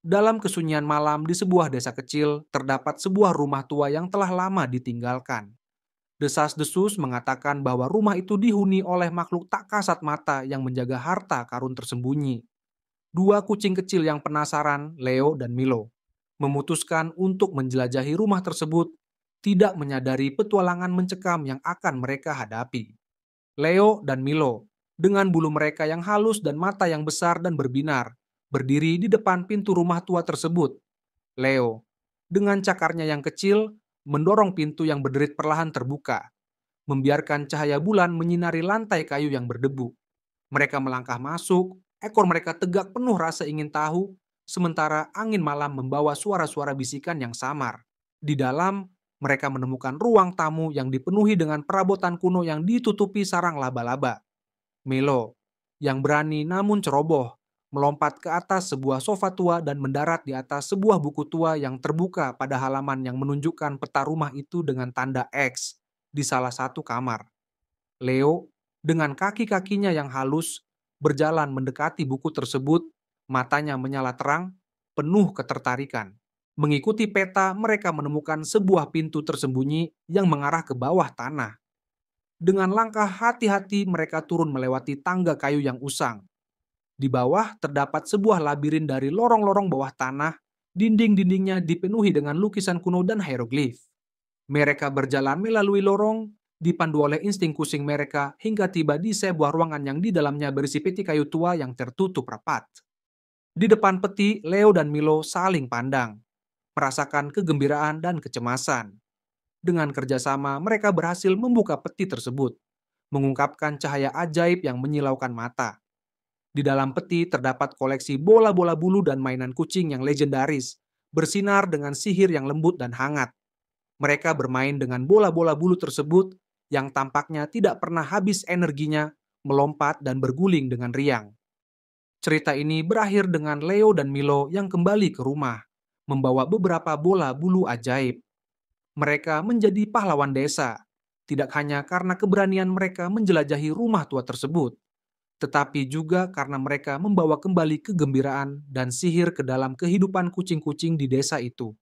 Dalam kesunyian malam di sebuah desa kecil, terdapat sebuah rumah tua yang telah lama ditinggalkan. Desas-desus mengatakan bahwa rumah itu dihuni oleh makhluk tak kasat mata yang menjaga harta karun tersembunyi. Dua kucing kecil yang penasaran, Leo dan Milo, memutuskan untuk menjelajahi rumah tersebut, tidak menyadari petualangan mencekam yang akan mereka hadapi. Leo dan Milo, dengan bulu mereka yang halus dan mata yang besar dan berbinar, berdiri di depan pintu rumah tua tersebut. Leo, dengan cakarnya yang kecil, mendorong pintu yang berderit perlahan terbuka, membiarkan cahaya bulan menyinari lantai kayu yang berdebu. Mereka melangkah masuk, ekor mereka tegak penuh rasa ingin tahu, sementara angin malam membawa suara-suara bisikan yang samar. Di dalam, mereka menemukan ruang tamu yang dipenuhi dengan perabotan kuno yang ditutupi sarang laba-laba. Melo, yang berani namun ceroboh, melompat ke atas sebuah sofa tua dan mendarat di atas sebuah buku tua yang terbuka pada halaman yang menunjukkan peta rumah itu dengan tanda X di salah satu kamar. Leo, dengan kaki-kakinya yang halus, berjalan mendekati buku tersebut, matanya menyala terang, penuh ketertarikan. Mengikuti peta, mereka menemukan sebuah pintu tersembunyi yang mengarah ke bawah tanah. Dengan langkah hati-hati, mereka turun melewati tangga kayu yang usang di bawah terdapat sebuah labirin dari lorong-lorong bawah tanah, dinding-dindingnya dipenuhi dengan lukisan kuno dan hieroglif. Mereka berjalan melalui lorong, dipandu oleh insting kucing mereka hingga tiba di sebuah ruangan yang di dalamnya berisi peti kayu tua yang tertutup rapat. Di depan peti, Leo dan Milo saling pandang, merasakan kegembiraan dan kecemasan. Dengan kerjasama, mereka berhasil membuka peti tersebut, mengungkapkan cahaya ajaib yang menyilaukan mata. Di dalam peti terdapat koleksi bola-bola bulu dan mainan kucing yang legendaris, bersinar dengan sihir yang lembut dan hangat. Mereka bermain dengan bola-bola bulu tersebut yang tampaknya tidak pernah habis energinya, melompat dan berguling dengan riang. Cerita ini berakhir dengan Leo dan Milo yang kembali ke rumah, membawa beberapa bola bulu ajaib. Mereka menjadi pahlawan desa, tidak hanya karena keberanian mereka menjelajahi rumah tua tersebut, tetapi juga karena mereka membawa kembali kegembiraan dan sihir ke dalam kehidupan kucing-kucing di desa itu.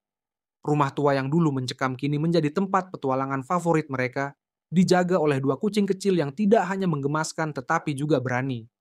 Rumah tua yang dulu mencekam kini menjadi tempat petualangan favorit mereka, dijaga oleh dua kucing kecil yang tidak hanya menggemaskan tetapi juga berani.